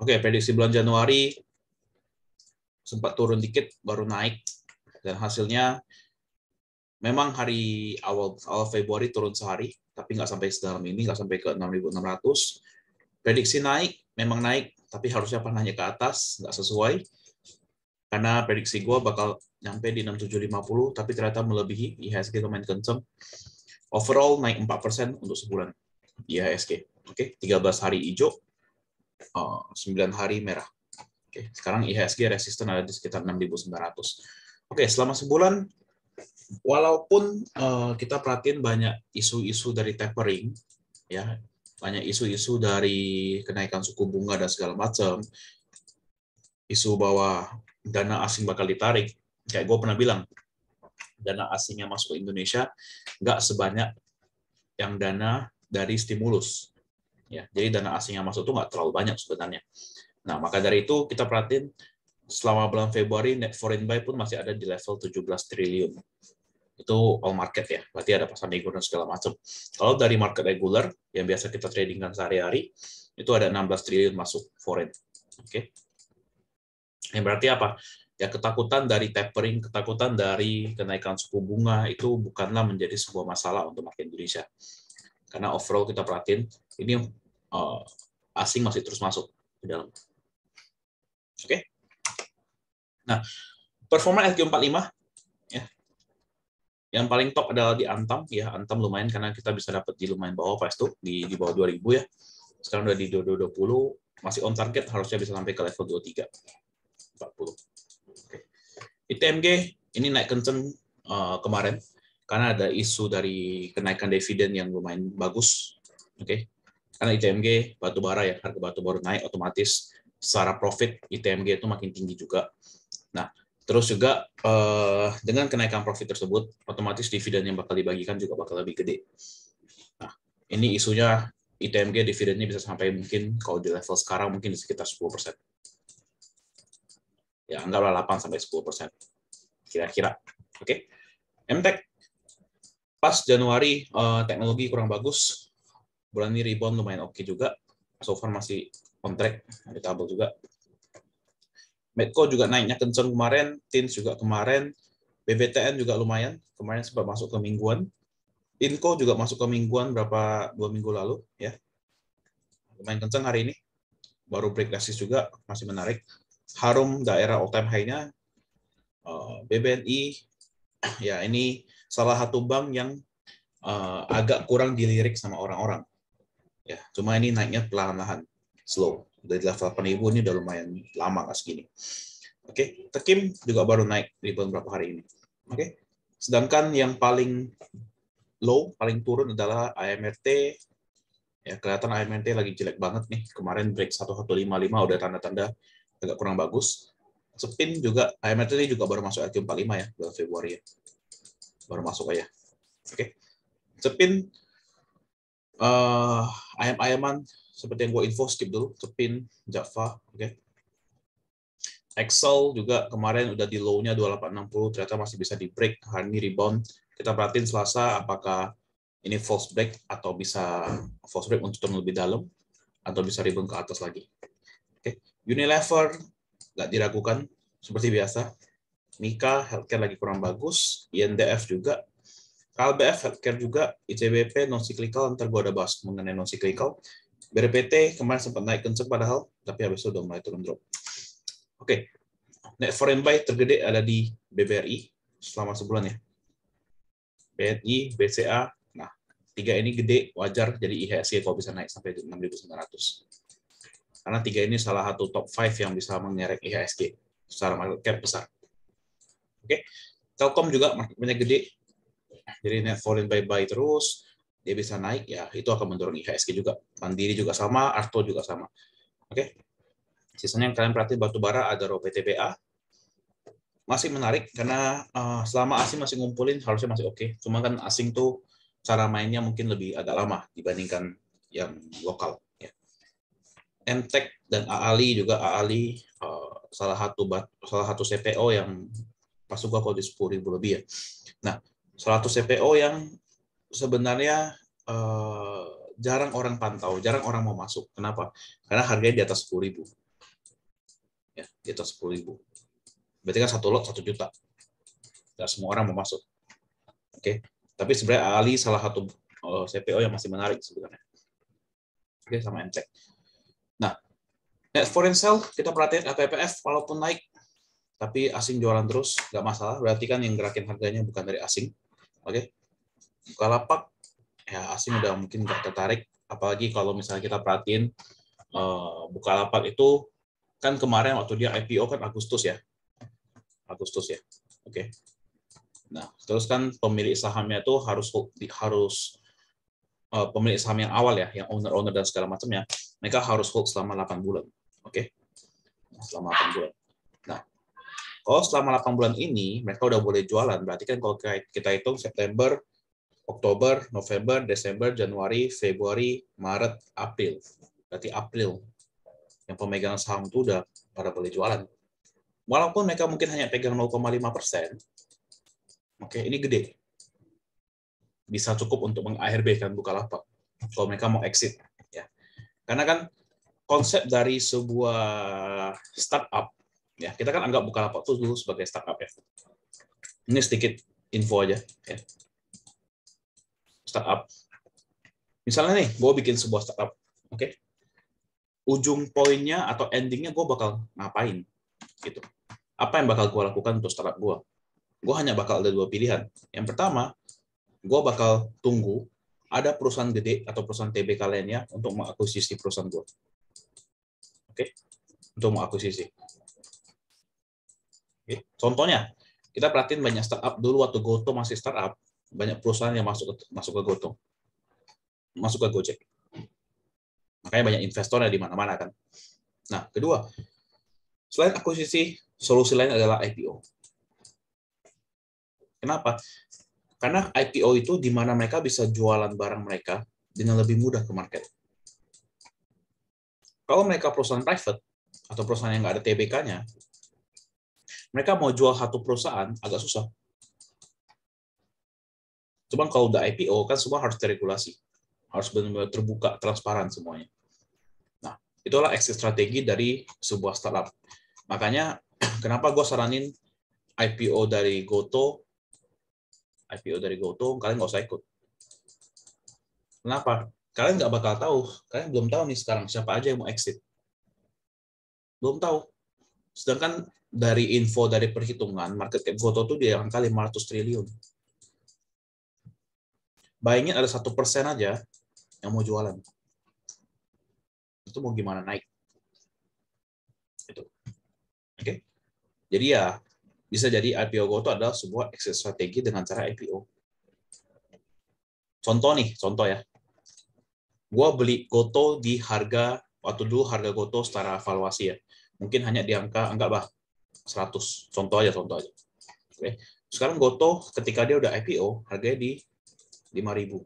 Oke, prediksi bulan Januari sempat turun dikit, baru naik. Dan hasilnya memang hari awal awal Februari turun sehari, tapi nggak sampai sedalam ini, nggak sampai ke 6.600. Prediksi naik, memang naik, tapi harusnya panahnya ke atas, nggak sesuai. Karena prediksi gue bakal nyampe di 6750, tapi ternyata melebihi IHSG lumayan kenceng. Overall naik 4% untuk sebulan IHSG. Oke, okay? 13 hari hijau, Oh, sembilan 9 hari merah. Oke, sekarang IHSG resisten ada di sekitar 6.900. Oke, selama sebulan walaupun eh, kita perhatiin banyak isu-isu dari tapering ya, banyak isu-isu dari kenaikan suku bunga dan segala macam, isu bahwa dana asing bakal ditarik. Kayak gue pernah bilang, dana asingnya masuk ke Indonesia nggak sebanyak yang dana dari stimulus ya jadi dana asing yang masuk itu nggak terlalu banyak sebenarnya nah maka dari itu kita perhatiin selama bulan Februari net foreign buy pun masih ada di level 17 triliun itu all market ya berarti ada pasar nego dan segala macam kalau dari market regular yang biasa kita tradingkan sehari-hari itu ada 16 triliun masuk foreign oke okay? yang berarti apa ya ketakutan dari tapering, ketakutan dari kenaikan suku bunga itu bukanlah menjadi sebuah masalah untuk market Indonesia karena overall kita perhatiin ini uh, asing masih terus masuk ke dalam. Oke. Okay? Nah, performa SG45 ya. Yang paling top adalah di Antam ya, Antam lumayan karena kita bisa dapat di lumayan bawah pas itu di di bawah 2000 ya. Sekarang udah di 2220 masih on target harusnya bisa sampai ke level 23 40. Oke. Okay. ITMG ini naik kenceng uh, kemarin karena ada isu dari kenaikan dividen yang lumayan bagus. Oke. Okay? Karena ITMG batu bara ya, harga batu bara naik otomatis secara profit ITMG itu makin tinggi juga. Nah, terus juga eh, dengan kenaikan profit tersebut, otomatis dividen yang bakal dibagikan juga bakal lebih gede. Nah, ini isunya ITMG dividennya bisa sampai mungkin kalau di level sekarang mungkin di sekitar 10%. Ya, anggaplah 8 sampai 10%. Kira-kira. Oke. Okay? MTech pas Januari uh, teknologi kurang bagus bulan ini rebound lumayan oke okay juga so far masih on track tabel juga Medco juga naiknya kenceng kemarin Tins juga kemarin BBTN juga lumayan kemarin sempat masuk ke mingguan Inco juga masuk ke mingguan berapa dua minggu lalu ya lumayan kenceng hari ini baru break resist juga masih menarik Harum daerah all time high-nya eh, BBNI ya ini salah satu bank yang uh, agak kurang dilirik sama orang-orang. Ya, cuma ini naiknya perlahan-lahan, slow. Dari level 8.000 ini udah lumayan lama nggak segini. Oke, okay. Tekim juga baru naik di beberapa hari ini. Oke, okay. sedangkan yang paling low, paling turun adalah AMRT. Ya, kelihatan AMRT lagi jelek banget nih. Kemarin break 1155 udah tanda-tanda agak kurang bagus. Sepin juga, AMRT ini juga baru masuk LQ45 ya, bulan Februari ya baru masuk aja. Oke. Okay. Cepin uh, ayam-ayaman seperti yang gue info skip dulu, Cepin, Java, oke. Okay. Excel juga kemarin udah di low-nya 2860, ternyata masih bisa di break, hari ini rebound. Kita perhatiin Selasa apakah ini false break atau bisa false break untuk turun lebih dalam atau bisa rebound ke atas lagi. Oke, okay. Unilever nggak diragukan seperti biasa. Mika healthcare lagi kurang bagus, INDF juga, KLBF healthcare juga, ICBP non cyclical ntar gue ada bahas mengenai non cyclical, BRPT kemarin sempat naik kenceng padahal, tapi habis itu udah mulai turun drop. Oke, okay. net foreign buy tergede ada di BBRI selama sebulan ya. BNI, BCA, nah tiga ini gede, wajar jadi IHSG kalau bisa naik sampai 6.900. Karena tiga ini salah satu top 5 yang bisa menyeret IHSG secara market cap besar. Okay? Telkom juga banyak gede, jadi net foreign buy buy terus, dia bisa naik ya itu akan mendorong IHSG juga. Mandiri juga sama, Arto juga sama. Oke, okay? sisanya yang kalian batu bara ada RO masih menarik karena uh, selama asing masih ngumpulin harusnya masih oke. Okay. Cuma kan asing tuh cara mainnya mungkin lebih agak lama dibandingkan yang lokal. Ya. E dan Aali juga Aali eh, salah satu salah satu CPO yang masuk gua kalau di sepuluh ribu lebih ya. Nah, 100 CPO yang sebenarnya uh, jarang orang pantau, jarang orang mau masuk. Kenapa? Karena harganya di atas sepuluh ribu. Ya, di atas sepuluh ribu. Berarti kan satu lot satu juta. Tidak semua orang mau masuk. Oke. Okay. Tapi sebenarnya Ali salah satu eh, CPO yang masih menarik sebenarnya. Oke, okay, sama MC. Nah, net foreign sale kita perhatiin LPPF walaupun naik tapi asing jualan terus nggak masalah berarti kan yang gerakin harganya bukan dari asing oke okay? Bukalapak ya asing udah mungkin nggak tertarik apalagi kalau misalnya kita perhatiin eh, buka lapak itu kan kemarin waktu dia IPO kan Agustus ya Agustus ya oke okay. nah terus kan pemilik sahamnya itu harus harus eh, pemilik saham yang awal ya yang owner owner dan segala macamnya mereka harus hold selama 8 bulan oke okay? selama 8 bulan oh selama 8 bulan ini mereka udah boleh jualan. Berarti kan kalau kita hitung September, Oktober, November, Desember, Januari, Februari, Maret, April. Berarti April yang pemegang saham itu udah pada boleh jualan. Walaupun mereka mungkin hanya pegang 0,5 persen, oke okay, ini gede. Bisa cukup untuk meng kan buka lapak. Kalau mereka mau exit. ya Karena kan konsep dari sebuah startup Ya, kita kan anggap Bukalapak itu dulu sebagai startup ya. Ini sedikit info aja. Ya. Startup. Misalnya nih, gue bikin sebuah startup. Oke. Okay? Ujung poinnya atau endingnya gue bakal ngapain? Gitu. Apa yang bakal gue lakukan untuk startup gue? Gue hanya bakal ada dua pilihan. Yang pertama, gue bakal tunggu ada perusahaan gede atau perusahaan TB kalian ya untuk mengakuisisi perusahaan gue. Oke, okay? untuk mengakuisisi. Okay. Contohnya, kita perhatiin banyak startup dulu waktu GoTo masih startup, banyak perusahaan yang masuk ke, masuk ke GoTo, masuk ke Gojek. Makanya banyak investornya di mana-mana kan. Nah, kedua, selain akuisisi, solusi lain adalah IPO. Kenapa? Karena IPO itu di mana mereka bisa jualan barang mereka dengan lebih mudah ke market. Kalau mereka perusahaan private atau perusahaan yang nggak ada TBK-nya, mereka mau jual satu perusahaan agak susah. Cuman kalau udah IPO kan semua harus terregulasi, harus benar-benar terbuka, transparan semuanya. Nah, itulah exit strategi dari sebuah startup. Makanya kenapa gue saranin IPO dari Goto, IPO dari Goto, kalian nggak usah ikut. Kenapa? Kalian nggak bakal tahu, kalian belum tahu nih sekarang siapa aja yang mau exit. Belum tahu. Sedangkan dari info dari perhitungan market cap Goto tuh di angka 500 triliun. Bayangin ada satu persen aja yang mau jualan. Itu mau gimana naik? Itu. Oke. Okay? Jadi ya bisa jadi IPO Goto adalah sebuah exit strategi dengan cara IPO. Contoh nih, contoh ya. Gua beli Goto di harga waktu dulu harga Goto secara valuasi ya. Mungkin hanya di angka enggak bah, 100. Contoh aja, contoh aja. Oke. Sekarang Goto ketika dia udah IPO, harganya di 5000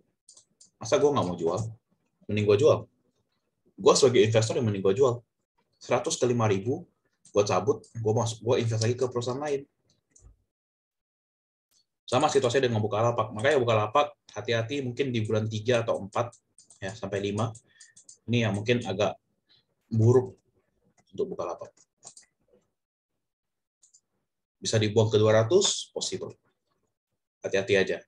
Masa gue nggak mau jual? Mending gue jual. Gue sebagai investor yang mending gue jual. 100 ke 5000 gue cabut, gue masuk, gue invest lagi ke perusahaan lain. Sama situasinya dengan buka lapak, Makanya buka lapak hati-hati mungkin di bulan 3 atau 4, ya, sampai 5. Ini yang mungkin agak buruk untuk buka lapak bisa dibuang ke 200 possible hati-hati aja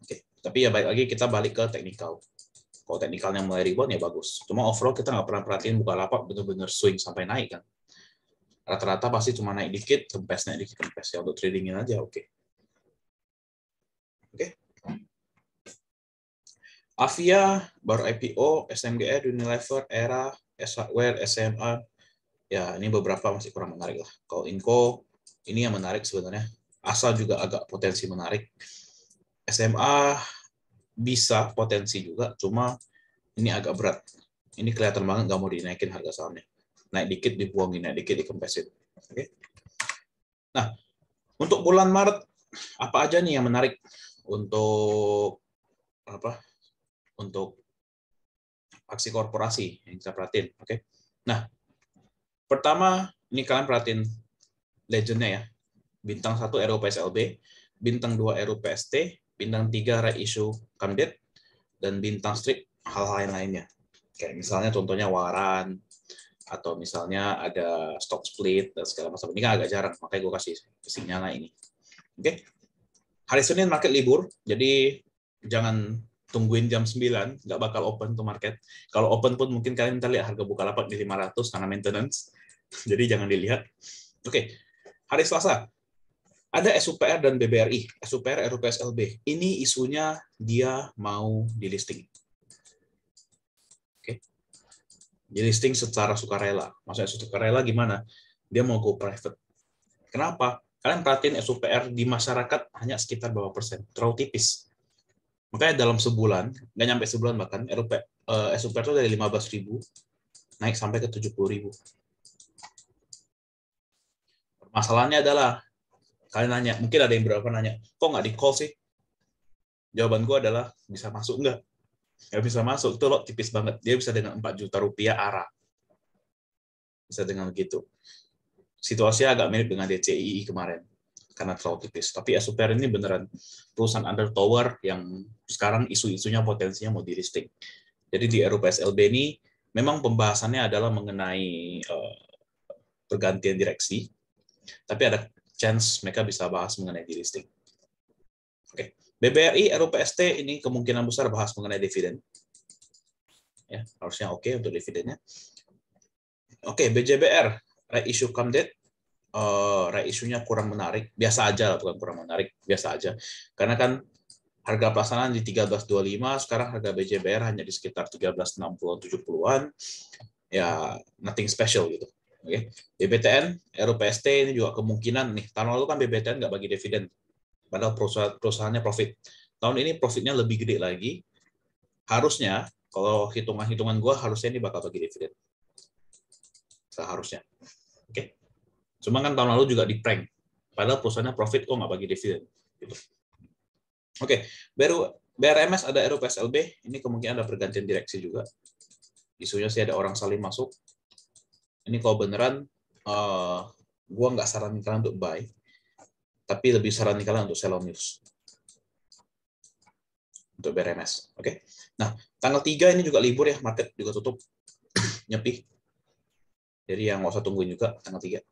oke okay. tapi ya baik lagi kita balik ke technical kalau teknikalnya mulai rebound ya bagus cuma overall kita nggak pernah perhatiin buka lapak bener-bener swing sampai naik kan rata-rata pasti cuma naik dikit kempes naik dikit kempes ya untuk tradingin aja oke okay. oke okay. Avia baru IPO, SMGR, Unilever, Era, S SMA. Ya, ini beberapa masih kurang menarik lah. Kalau Inco ini yang menarik sebenarnya. Asal juga agak potensi menarik. SMA bisa potensi juga, cuma ini agak berat. Ini kelihatan banget nggak mau dinaikin harga sahamnya. Naik dikit dibuangin, naik dikit dikempesin. Oke. Nah, untuk bulan Maret apa aja nih yang menarik untuk apa? Untuk aksi korporasi yang kita perhatiin, oke? Nah, pertama ini kalian perhatiin legendnya ya. Bintang 1 RUPSLB, bintang 2 PST, bintang 3 Right Issue Kamdet, dan bintang strip hal-hal lain lainnya. Kayak misalnya contohnya waran, atau misalnya ada stock split, dan segala macam. Ini kan agak jarang, makanya gue kasih sinyalnya ini. Oke. Okay? Hari Senin market libur, jadi jangan tungguin jam 9, nggak bakal open tuh market. Kalau open pun mungkin kalian ntar lihat harga buka lapak di 500 karena maintenance, jadi jangan dilihat. Oke, okay hari Selasa. Ada SUPR dan BBRI, SUPR, RUPS, LB. Ini isunya dia mau dilisting. Oke. Okay. listing secara sukarela. Maksudnya sukarela gimana? Dia mau go private. Kenapa? Kalian perhatiin SUPR di masyarakat hanya sekitar berapa persen? Terlalu tipis. Makanya dalam sebulan, nggak nyampe sebulan bahkan, RUP, eh, SUPR itu dari 15.000 ribu naik sampai ke puluh ribu masalahnya adalah kalian nanya, mungkin ada yang berapa nanya, kok nggak di call sih? Jawaban gue adalah bisa masuk nggak? Ya bisa masuk, itu lo tipis banget. Dia bisa dengan 4 juta rupiah arah. Bisa dengan gitu Situasinya agak mirip dengan DCII kemarin karena terlalu tipis. Tapi Super ini beneran perusahaan under tower yang sekarang isu-isunya potensinya mau di-listing. Jadi di Eropa SLB ini memang pembahasannya adalah mengenai uh, pergantian direksi, tapi ada chance mereka bisa bahas mengenai delisting. Oke, okay. BBRI, RUPST ini kemungkinan besar bahas mengenai dividen. Ya, harusnya oke okay untuk dividennya. Oke, okay, BJBR, issue come date. Uh, issue-nya kurang menarik, biasa aja lah, bukan kurang menarik, biasa aja. Karena kan harga pelaksanaan di 13.25, sekarang harga BJBR hanya di sekitar 13.60-70-an. Ya, nothing special gitu. Oke. BBTN, RUPST ini juga kemungkinan nih. Tahun lalu kan BBTN nggak bagi dividen, padahal perusahaan perusahaannya profit. Tahun ini profitnya lebih gede lagi. Harusnya kalau hitungan-hitungan gue harusnya ini bakal bagi dividen. Seharusnya. Oke. Cuma kan tahun lalu juga di prank. Padahal perusahaannya profit, oh nggak bagi dividen. Gitu. Oke, baru BRMS ada RUPSLB, ini kemungkinan ada pergantian direksi juga. Isunya sih ada orang saling masuk, ini kalau beneran uh, eh, gue nggak saranin kalian untuk buy, tapi lebih saranin kalian untuk sell on news. Untuk BRMS. Oke. Okay? Nah, tanggal 3 ini juga libur ya, market juga tutup. Nyepi. Jadi yang nggak usah tungguin juga tanggal 3. Oke.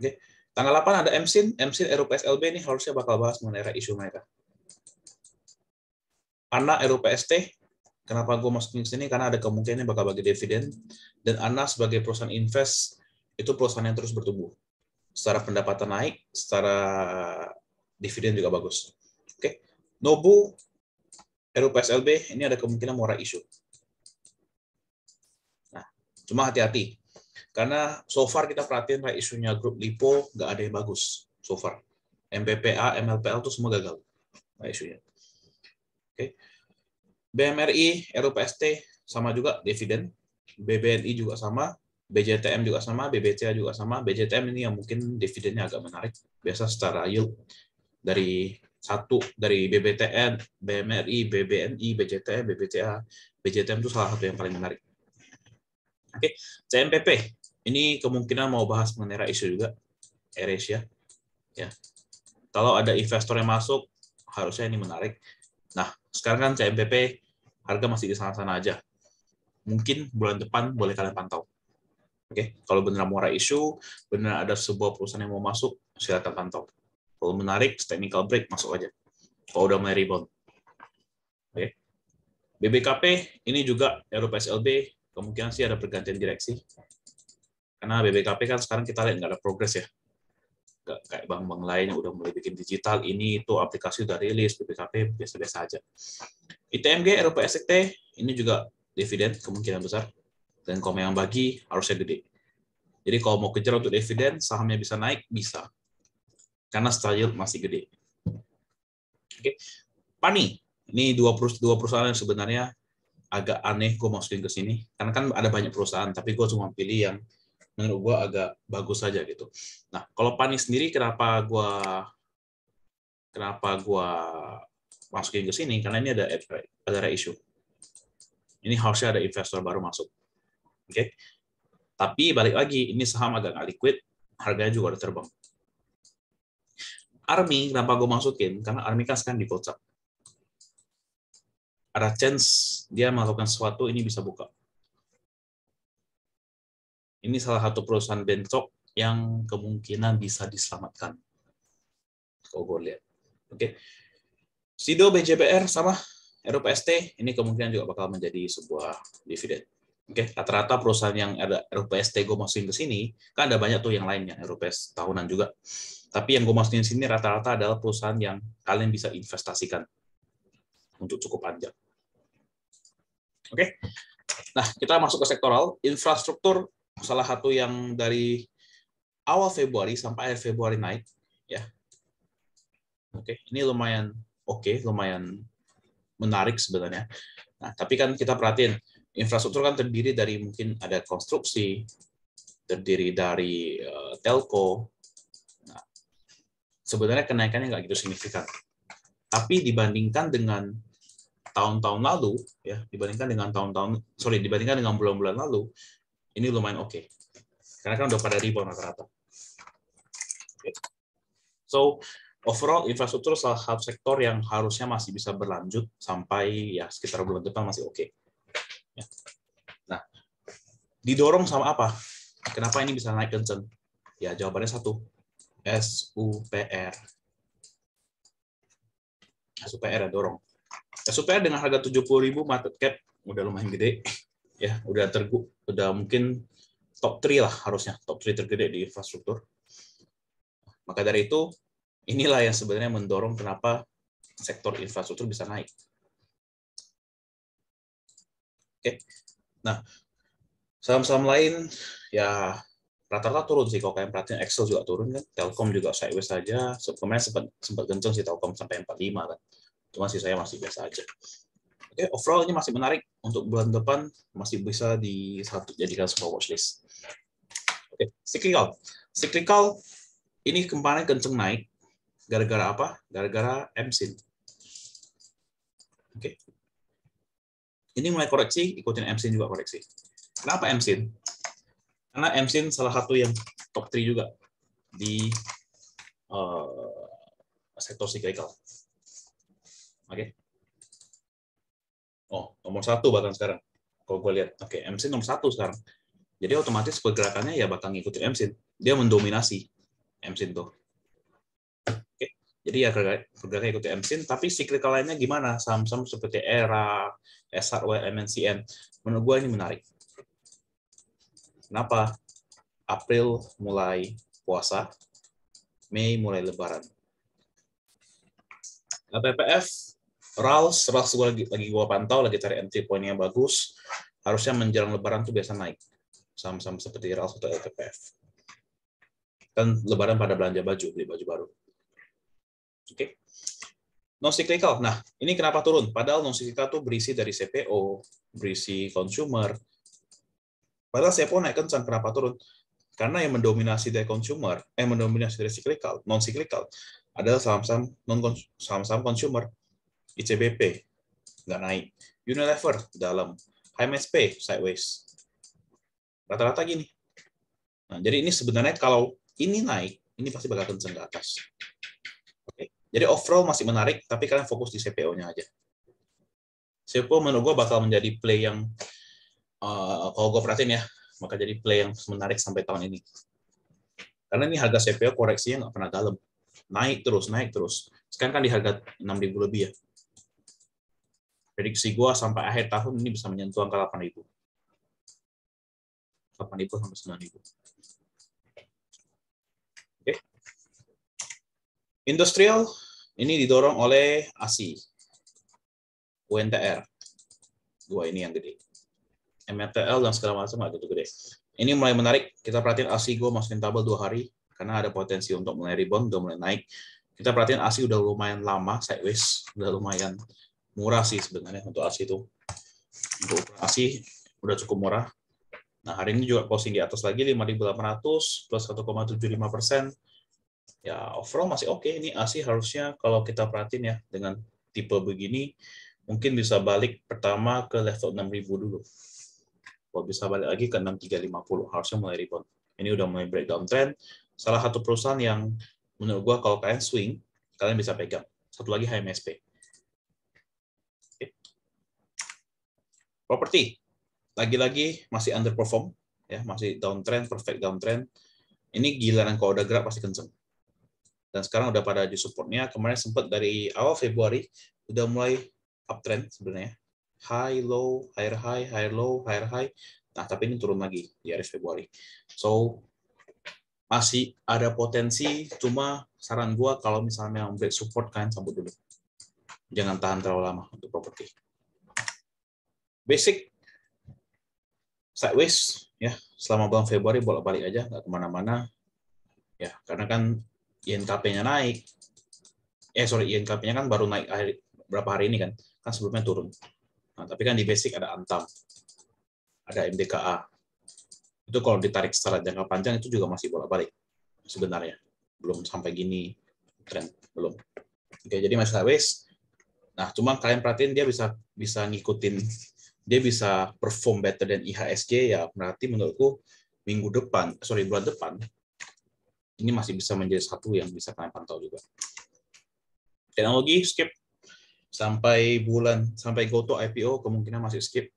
Okay? Tanggal 8 ada MSIN. MSIN Eropa SLB ini harusnya bakal bahas mengenai isu mereka. Anak RUPST Kenapa gue masukin ke sini? Karena ada kemungkinan bakal bagi dividen dan Anas sebagai perusahaan invest itu perusahaan yang terus bertumbuh. Secara pendapatan naik, secara dividen juga bagus. Oke. Okay. Nobu RUPSLB ini ada kemungkinan murah isu. Nah, cuma hati-hati. Karena so far kita perhatiin right isunya grup Lipo nggak ada yang bagus so far. MPPA, MLPL itu semua gagal right isunya. Oke. Okay. BMRI, RUPST sama juga dividen, BBNI juga sama, BJTM juga sama, BBCA juga sama. BJTM ini yang mungkin dividennya agak menarik, biasa secara yield dari satu dari BBTN, BMRI, BBNI, BJTM, BBCA. BJTM itu salah satu yang paling menarik. Oke, CMPP. Ini kemungkinan mau bahas mengenai isu juga, Eresia. Ya. Kalau ada investor yang masuk, harusnya ini menarik sekarang kan CMPP harga masih di sana-sana aja. Mungkin bulan depan boleh kalian pantau. Oke, okay? kalau benar murah isu, benar ada sebuah perusahaan yang mau masuk, silakan pantau. Kalau menarik, technical break masuk aja. Kalau udah mulai rebound. Oke. Okay. BBKP ini juga Eropa SLB kemungkinan sih ada pergantian direksi. Karena BBKP kan sekarang kita lihat nggak ada progres ya kayak bank-bank lain yang udah mulai bikin digital ini itu aplikasi udah rilis BPKP biasa-biasa aja ITMG RPST ini juga dividen kemungkinan besar dan kalau yang bagi harusnya gede jadi kalau mau kejar untuk dividen sahamnya bisa naik bisa karena yield masih gede oke okay. Pani ini dua, dua perusahaan yang sebenarnya agak aneh gue masukin ke sini karena kan ada banyak perusahaan tapi gue cuma pilih yang menurut gue agak bagus saja gitu. Nah, kalau Pani sendiri kenapa gue kenapa gue masukin ke sini karena ini ada ada isu. Ini harusnya ada investor baru masuk. Oke. Okay? Tapi balik lagi, ini saham agak nggak liquid, harganya juga udah terbang. Army, kenapa gue masukin? Karena Army kan sekarang digocap. Ada chance dia melakukan sesuatu, ini bisa buka. Ini salah satu perusahaan bentrok yang kemungkinan bisa diselamatkan. Kau gue lihat. Oke. Okay. Sido BJPR sama RUPST ini kemungkinan juga bakal menjadi sebuah dividen. Oke, okay. rata-rata perusahaan yang ada RUPST gue masukin ke sini, kan ada banyak tuh yang lainnya RUPS tahunan juga. Tapi yang gue masukin sini rata-rata adalah perusahaan yang kalian bisa investasikan untuk cukup panjang. Oke. Okay. Nah, kita masuk ke sektoral. Infrastruktur salah satu yang dari awal Februari sampai akhir Februari naik ya. Oke, okay. ini lumayan oke, okay, lumayan menarik sebenarnya. Nah, tapi kan kita perhatiin infrastruktur kan terdiri dari mungkin ada konstruksi, terdiri dari uh, telco. Nah, sebenarnya kenaikannya nggak gitu signifikan. Tapi dibandingkan dengan tahun-tahun lalu, ya dibandingkan dengan tahun-tahun, sorry dibandingkan dengan bulan-bulan lalu, ini lumayan oke. Okay. Karena kan udah pada rebound rata-rata. Okay. So, overall infrastruktur salah satu sektor yang harusnya masih bisa berlanjut sampai ya sekitar bulan depan masih oke. Okay. Ya. Nah, didorong sama apa? Kenapa ini bisa naik kenceng? Ya jawabannya satu, SUPR. SUPR ya dorong. SUPR dengan harga 70.000 market cap udah lumayan gede ya udah tergu udah mungkin top 3 lah harusnya top 3 tergede di infrastruktur maka dari itu inilah yang sebenarnya mendorong kenapa sektor infrastruktur bisa naik oke nah saham-saham lain ya rata-rata turun sih kalau kalian perhatiin Excel juga turun kan Telkom juga sideways saja kemarin sempat sempat kenceng sih Telkom sampai 45 kan cuma saya masih biasa aja eh, overall ini masih menarik untuk bulan depan masih bisa di satu jadikan sebuah watchlist. Oke, okay. cyclical. Cyclical ini kemarin kenceng naik gara-gara apa? Gara-gara MSIN. Oke. Okay. Ini mulai koreksi, ikutin MSIN juga koreksi. Kenapa MSIN? Karena MSIN salah satu yang top 3 juga di uh, sektor cyclical. Oke. Okay. Oh, nomor satu bahkan sekarang. Kalau gue lihat, oke, okay, MC nomor satu sekarang. Jadi otomatis pergerakannya ya bakal ngikutin MC. Dia mendominasi MC tuh. Oke, okay. jadi ya pergerakannya ikuti MC, tapi cyclical lainnya gimana? Saham-saham seperti ERA, SRW, MNCN. Menurut gue ini menarik. Kenapa? April mulai puasa, Mei mulai lebaran. LPPF Rals, Rals gue lagi, lagi gue pantau, lagi cari entry point yang bagus. Harusnya menjelang lebaran tuh biasa naik. Sama-sama seperti Rals atau LTPF. Kan lebaran pada belanja baju, beli baju baru. Oke. Okay. Non cyclical. Nah, ini kenapa turun? Padahal non cyclical tuh berisi dari CPO, berisi consumer. Padahal CPO naik kencang, kenapa turun? Karena yang mendominasi dari consumer, eh mendominasi dari cyclical, non cyclical adalah saham-saham non saham-saham consumer ICBP nggak naik. Unilever dalam. HMSP sideways. Rata-rata gini. Nah, jadi ini sebenarnya kalau ini naik, ini pasti bakal kenceng ke atas. Oke. Jadi overall masih menarik, tapi kalian fokus di CPO-nya aja. CPO menurut gue bakal menjadi play yang, uh, kalau gue perhatiin ya, maka jadi play yang menarik sampai tahun ini. Karena ini harga CPO koreksinya nggak pernah dalam. Naik terus, naik terus. Sekarang kan di harga 6.000 lebih ya prediksi gue sampai akhir tahun ini bisa menyentuh angka 8.000. 8.000 sampai 9.000. Oke. Industrial ini didorong oleh ASI. UNTR. Dua ini yang gede. MRTL dan segala macam nggak gede. Ini mulai menarik. Kita perhatiin ASI gue masukin tabel dua hari karena ada potensi untuk mulai rebound, udah mulai naik. Kita perhatiin ASI udah lumayan lama sideways, udah lumayan murah sih sebenarnya untuk ASI itu. Untuk ASI udah cukup murah. Nah, hari ini juga posting di atas lagi 5.800 plus 1,75 persen. Ya, overall masih oke. Okay. Ini ASI harusnya kalau kita perhatiin ya, dengan tipe begini, mungkin bisa balik pertama ke level 6.000 dulu. Kalau bisa balik lagi ke 6.350, harusnya mulai rebound. Ini udah mulai breakdown trend. Salah satu perusahaan yang menurut gua kalau kalian swing, kalian bisa pegang. Satu lagi HMSP Properti lagi-lagi masih underperform ya, masih downtrend, perfect downtrend. Ini giliran kalau udah gerak pasti kenceng. Dan sekarang udah pada di supportnya. Kemarin sempat dari awal Februari udah mulai uptrend sebenarnya. High low, higher high, higher low, higher high. Nah, tapi ini turun lagi di akhir Februari. So masih ada potensi, cuma saran gua kalau misalnya yang break support kalian sambut dulu. Jangan tahan terlalu lama untuk properti basic sideways ya selama bulan Februari bolak-balik aja nggak kemana-mana ya karena kan INKP-nya naik eh sorry INKP-nya kan baru naik akhir, berapa hari ini kan kan sebelumnya turun nah, tapi kan di basic ada antam ada MDKA itu kalau ditarik secara jangka panjang itu juga masih bolak-balik sebenarnya belum sampai gini tren belum oke jadi masih sideways nah cuma kalian perhatiin dia bisa bisa ngikutin dia bisa perform better than IHSG ya berarti menurutku minggu depan sorry bulan depan ini masih bisa menjadi satu yang bisa kalian pantau juga teknologi skip sampai bulan sampai go IPO kemungkinan masih skip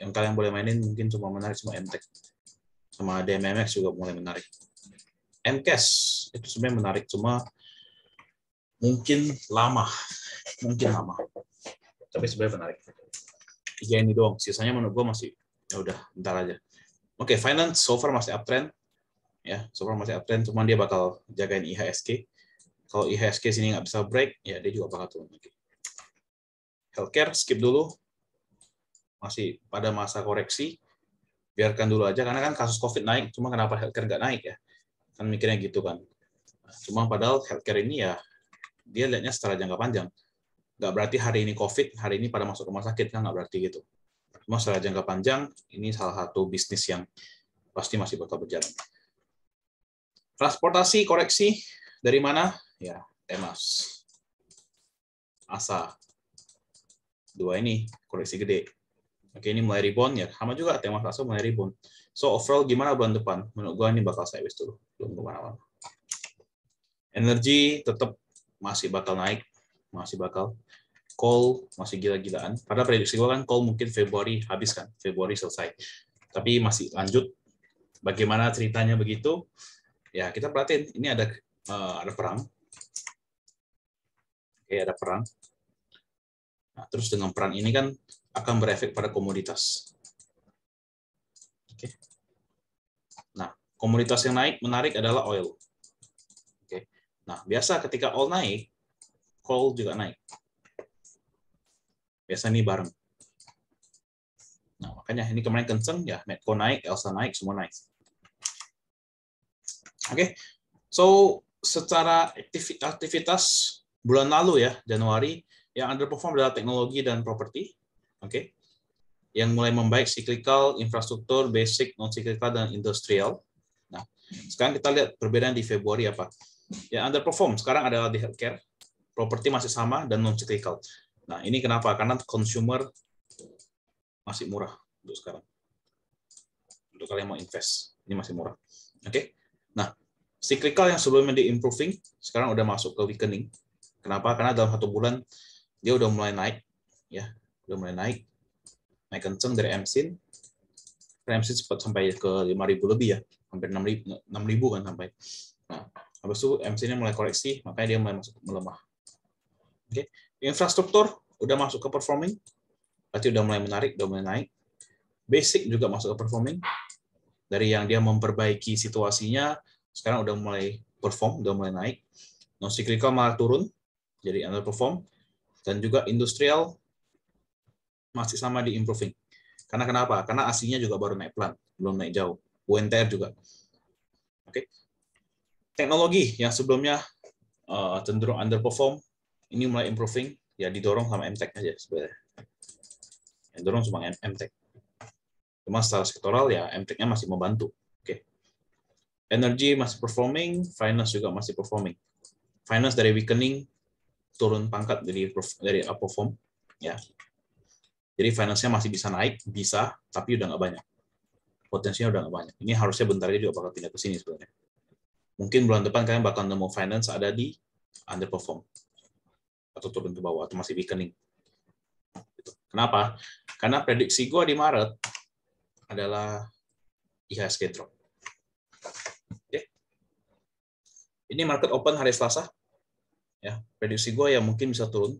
yang kalian boleh mainin mungkin cuma menarik semua MTech sama DMMX juga mulai menarik MKS itu sebenarnya menarik cuma mungkin lama mungkin lama tapi sebenarnya menarik tiga ya, ini doang sisanya menurut gue masih ya udah ntar aja oke okay, finance so far masih uptrend ya so far masih uptrend cuman dia bakal jagain IHSG kalau IHSG sini nggak bisa break ya dia juga bakal turun lagi healthcare skip dulu masih pada masa koreksi biarkan dulu aja karena kan kasus covid naik cuma kenapa healthcare nggak naik ya kan mikirnya gitu kan nah, cuma padahal healthcare ini ya dia lihatnya secara jangka panjang nggak berarti hari ini COVID, hari ini pada masuk rumah sakit, kan nggak berarti gitu. Cuma secara jangka panjang, ini salah satu bisnis yang pasti masih bakal berjalan. Transportasi koreksi dari mana? Ya, Temas. Asa. Dua ini koreksi gede. Oke, ini mulai rebound ya. Sama juga tema Asa mulai rebound. So, overall gimana bulan depan? Menurut gua ini bakal sideways dulu. Belum kemana-mana. Energi tetap masih bakal naik masih bakal call masih gila-gilaan. Padahal prediksi gue kan call mungkin Februari habis kan, Februari selesai. Tapi masih lanjut. Bagaimana ceritanya begitu? Ya kita perhatiin. Ini ada uh, ada perang. Oke ada perang. Nah, terus dengan perang ini kan akan berefek pada komoditas. Oke. Nah komoditas yang naik menarik adalah oil. Oke. Nah biasa ketika oil naik Call juga naik. Biasa nih bareng. Nah, makanya ini kemarin kenceng ya, Medco naik, Elsa naik, semua naik. Oke, okay. so secara aktivitas bulan lalu ya, Januari, yang underperform adalah teknologi dan properti. Oke. Okay. Yang mulai membaik cyclical, infrastruktur, basic, non cyclical dan industrial. Nah, sekarang kita lihat perbedaan di Februari apa. Yang underperform sekarang adalah di healthcare properti masih sama dan non cyclical. Nah, ini kenapa? Karena consumer masih murah untuk sekarang. Untuk kalian mau invest, ini masih murah. Oke. Okay? Nah, cyclical yang sebelumnya di improving sekarang udah masuk ke weakening. Kenapa? Karena dalam satu bulan dia udah mulai naik ya, udah mulai naik. Naik kenceng dari MSIN. MSIN sempat sampai ke 5000 lebih ya, hampir 6000 6000 kan sampai. Nah, habis itu MSIN-nya mulai koreksi, makanya dia mulai masuk melemah. Oke, okay. infrastruktur udah masuk ke performing, berarti udah mulai menarik, udah mulai naik. Basic juga masuk ke performing, dari yang dia memperbaiki situasinya, sekarang udah mulai perform, udah mulai naik. Non cyclical malah turun, jadi underperform. Dan juga industrial masih sama di improving. Karena kenapa? Karena aslinya juga baru naik pelan, belum naik jauh. UNTR juga. Oke. Okay. Teknologi yang sebelumnya uh, cenderung underperform ini mulai improving ya didorong sama MTech aja sebenarnya yang dorong cuma MTech cuma secara sektoral ya MTech-nya masih membantu oke okay. energy masih performing finance juga masih performing finance dari weakening turun pangkat dari dari perform ya jadi finance-nya masih bisa naik bisa tapi udah nggak banyak potensinya udah nggak banyak ini harusnya bentar aja juga bakal pindah ke sini sebenarnya mungkin bulan depan kalian bakal nemu finance ada di underperform atau turun ke bawah atau masih weakening. Gitu. Kenapa? Karena prediksi gue di Maret adalah IHSG drop. Oke. Ini market open hari Selasa. Ya, prediksi gue ya mungkin bisa turun.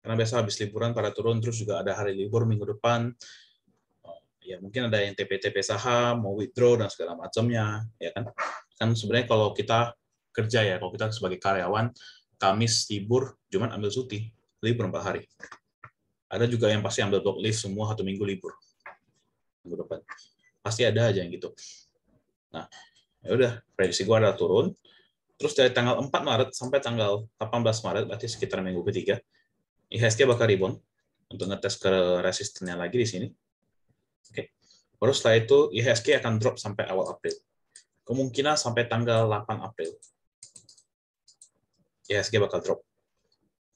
Karena biasa habis liburan pada turun, terus juga ada hari libur minggu depan. Ya mungkin ada yang tptp tp saham, mau withdraw dan segala macamnya, ya kan? Kan sebenarnya kalau kita kerja ya, kalau kita sebagai karyawan, Kamis libur, Jumat ambil cuti, libur empat hari. Ada juga yang pasti ambil block leave semua satu minggu libur. Minggu depan. Pasti ada aja yang gitu. Nah, ya udah, prediksi gue adalah turun. Terus dari tanggal 4 Maret sampai tanggal 18 Maret, berarti sekitar minggu ketiga, IHSG bakal rebound untuk ngetes ke resistennya lagi di sini. Oke. Baru setelah itu IHSG akan drop sampai awal April. Kemungkinan sampai tanggal 8 April. IHSG bakal drop.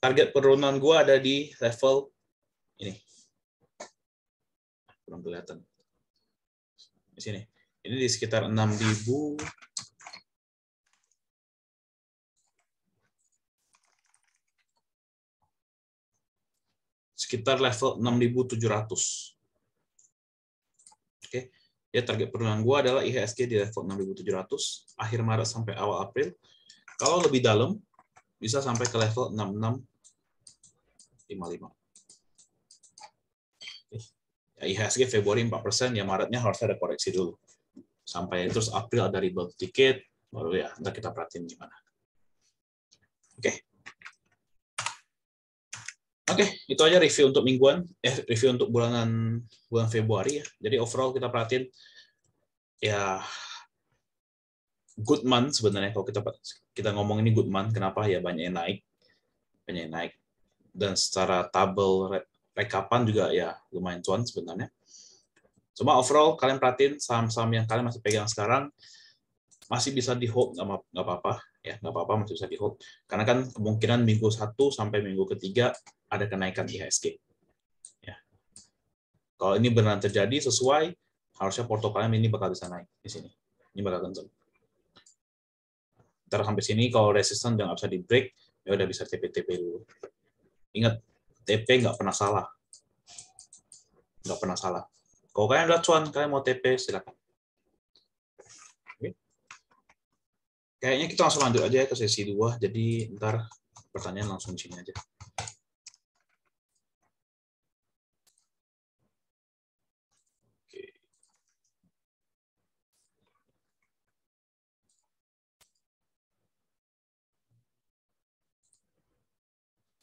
Target penurunan gua ada di level ini. Belum kelihatan. Di sini. Ini di sekitar 6000 sekitar level 6700. Oke. Ya target penurunan gua adalah IHSG di level 6700 akhir Maret sampai awal April. Kalau lebih dalam bisa sampai ke level 6655. Eh, ya, IHSG Februari 4%, ya Maretnya harus ada koreksi dulu. Sampai terus April ada rebound tiket, baru ya nanti kita perhatiin gimana. Oke. Okay. Oke, okay, itu aja review untuk mingguan, eh review untuk bulanan bulan Februari ya. Jadi overall kita perhatiin ya Good month sebenarnya kalau kita kita ngomong ini good month, kenapa ya banyak yang naik banyak yang naik dan secara tabel rekapan juga ya lumayan cuan sebenarnya cuma overall kalian perhatiin saham-saham yang kalian masih pegang sekarang masih bisa di hold nggak apa-apa ya nggak apa-apa masih bisa di hold karena kan kemungkinan minggu satu sampai minggu ketiga ada kenaikan IHSG ya kalau ini benar terjadi sesuai harusnya portokalnya ini bakal bisa naik di sini ini bakal kenceng ntar sampai sini kalau resisten udah nggak bisa di break ya udah bisa TP TP dulu ingat TP nggak pernah salah nggak pernah salah kalau kalian udah cuan kalian mau TP silakan kayaknya kita langsung lanjut aja ke sesi 2 jadi ntar pertanyaan langsung sini aja